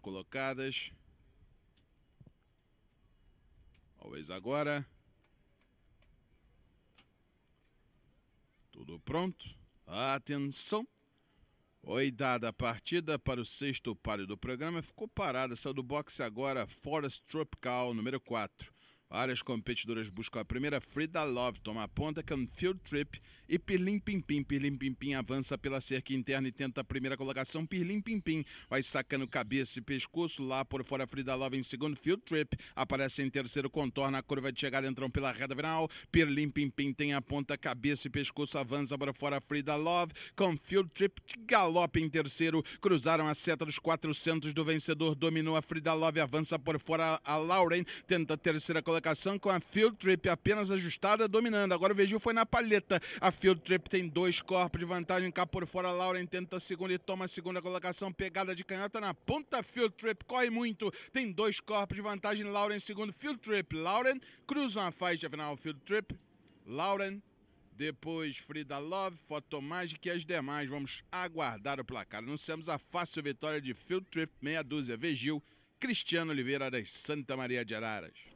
colocadas. Talvez agora. Tudo pronto. Atenção. Oi, a partida para o sexto páreo do programa. Ficou parada, saiu do boxe agora. Forest Tropical, número 4. Várias competidoras buscam a primeira Frida Love, toma ponta com é Field Trip e Pirlim Pimpim Pirlim Pimpim avança pela cerca interna e tenta a primeira colocação. Pirlim Pimpim vai sacando cabeça e pescoço lá por fora. Frida Love em segundo. Field Trip aparece em terceiro, contorna a curva de chegada, entram pela reta final. Pirlim Pimpim tem a ponta, cabeça e pescoço, avança para fora. Frida Love com Field Trip que galope em terceiro. Cruzaram a seta dos 400 do vencedor, dominou a Frida Love, avança por fora. A Lauren tenta a terceira colocação colocação com a Field Trip apenas ajustada, dominando. Agora o Vegil foi na palheta. A Field Trip tem dois corpos de vantagem. Cá por fora, Lauren tenta a segunda e toma a segunda colocação. Pegada de canhota na ponta. Field Trip corre muito. Tem dois corpos de vantagem. Lauren em segundo. Field Trip. Lauren cruzam a faixa final. Field Trip. Lauren. Depois Frida Love, Fotomagic e as demais. Vamos aguardar o placar. Anunciamos a fácil vitória de Field Trip, meia dúzia. Vegil, Cristiano Oliveira das Santa Maria de Araras.